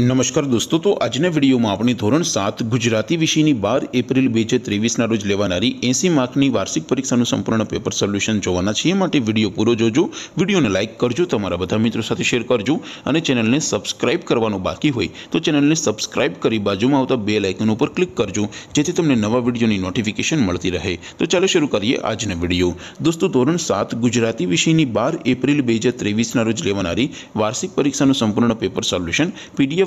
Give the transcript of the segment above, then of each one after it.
નમસ્કાર દોસ્તો તો આજ ને વિડિયો માં આપની ધોરણ 7 ગુજરાતી વિષય ની બાર એપ્રિલ 2023 ના રોજ લેવાણારી 80 માર્ક ની વાર્ષિક પરીક્ષા નું સંપૂર્ણ પેપર સોલ્યુશન જોવાના છે માટે વિડિયો પૂરો જોજો વિડિયોને લાઈક કરજો તમારા બધા મિત્રો સાથે શેર કરજો અને ચેનલ ને સબસ્ક્રાઇબ કરવાનો બાકી હોય તો ચેનલ ને સબસ્ક્રાઇબ કરી બાજુમાં આવતો બેલ આઇકન ઉપર ક્લિક કરજો જેથી તમને નવા વિડિયો ની નોટિફિકેશન મળતી રહે તો ચાલો શરૂ કરીએ આજ ને વિડિયો દોસ્તો ધોરણ 7 ગુજરાતી વિષય ની બાર એપ્રિલ 2023 ના રોજ લેવાણારી વાર્ષિક પરીક્ષા નું સંપૂર્ણ પેપર સોલ્યુશન પીડીએફ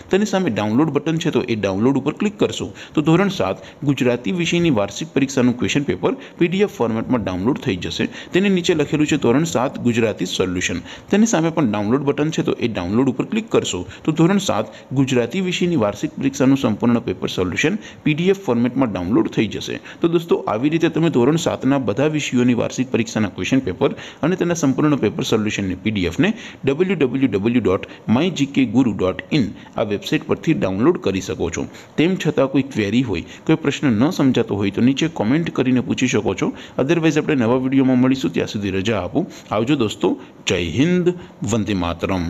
તેની સામે ડાઉનલોડ બટન છે તો એ ડાઉનલોડ ઉપર ક્લિક કરશો તો ધોરણ સાત ગુજરાતી વિષયની વાર્ષિક પરીક્ષાનું ક્વેશ્ચન પેપર પીડીએફ ફોર્મેટમાં ડાઉનલોડ થઈ જશે તેની નીચે લખેલું છે ધોરણ સાત ગુજરાતી સોલ્યુશન તેની સામે પણ ડાઉનલોડ બટન છે તો એ ડાઉનલોડ ઉપર ક્લિક કરશો તો ધોરણ સાત ગુજરાતી વિષયની વાર્ષિક પરીક્ષાનું સંપૂર્ણ પેપર સોલ્યુશન પીડીએફ ફોર્મેટમાં ડાઉનલોડ થઈ જશે તો દોસ્તો આવી રીતે તમે ધોરણ સાતના બધા વિષયોની વાર્ષિક પરીક્ષાના ક્વેશ્ચન પેપર અને તેના સંપૂર્ણ પેપર સોલ્યુશનની પીડીએફને W W W dot my GK guru dot in આ वेबसाइट पर थी डाउनलोड कर सको छो टीम छता कोई क्वेरी हो कोई प्रश्न ना समझतो हो तो नीचे कमेंट કરીને પૂછી શકો છો અધરવાઇઝ આપણે નવા વિડિયોમાં મળીશું ત્યાં સુધી રજા આપું આવજો દોસ્તો જય હિન્દ વંદે માતરમ